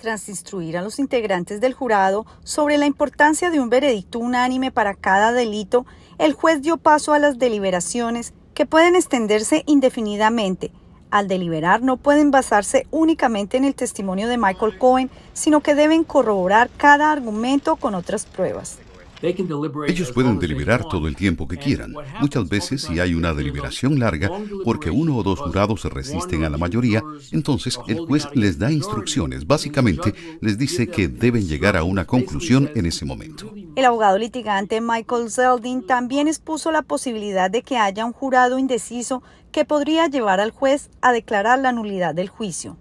tras instruir a los integrantes del jurado sobre la importancia de un veredicto unánime para cada delito, el juez dio paso a las deliberaciones que pueden extenderse indefinidamente. Al deliberar no pueden basarse únicamente en el testimonio de Michael Cohen, sino que deben corroborar cada argumento con otras pruebas. Ellos pueden deliberar todo el tiempo que quieran. Muchas veces, si hay una deliberación larga, porque uno o dos jurados se resisten a la mayoría, entonces el juez les da instrucciones. Básicamente, les dice que deben llegar a una conclusión en ese momento. El abogado litigante Michael Zeldin también expuso la posibilidad de que haya un jurado indeciso que podría llevar al juez a declarar la nulidad del juicio.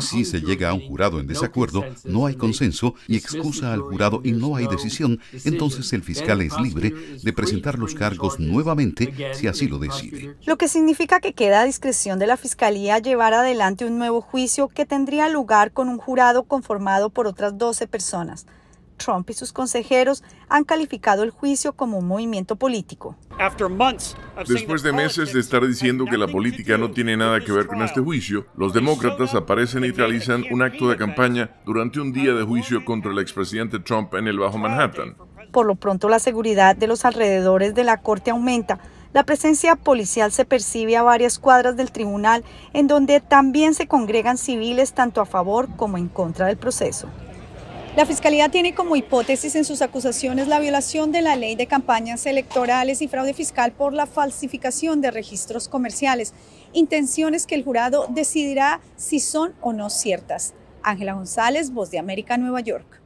Si se llega a un jurado en desacuerdo, no hay consenso y excusa al jurado y no hay decisión, entonces el fiscal es libre de presentar los cargos nuevamente si así lo decide. Lo que significa que queda a discreción de la fiscalía llevar adelante un nuevo juicio que tendría lugar con un jurado conformado por otras 12 personas. Trump y sus consejeros han calificado el juicio como un movimiento político. Después de meses de estar diciendo que la política no tiene nada que ver con este juicio, los demócratas aparecen y realizan un acto de campaña durante un día de juicio contra el expresidente Trump en el Bajo Manhattan. Por lo pronto, la seguridad de los alrededores de la corte aumenta. La presencia policial se percibe a varias cuadras del tribunal, en donde también se congregan civiles tanto a favor como en contra del proceso. La Fiscalía tiene como hipótesis en sus acusaciones la violación de la ley de campañas electorales y fraude fiscal por la falsificación de registros comerciales, intenciones que el jurado decidirá si son o no ciertas. Ángela González, Voz de América, Nueva York.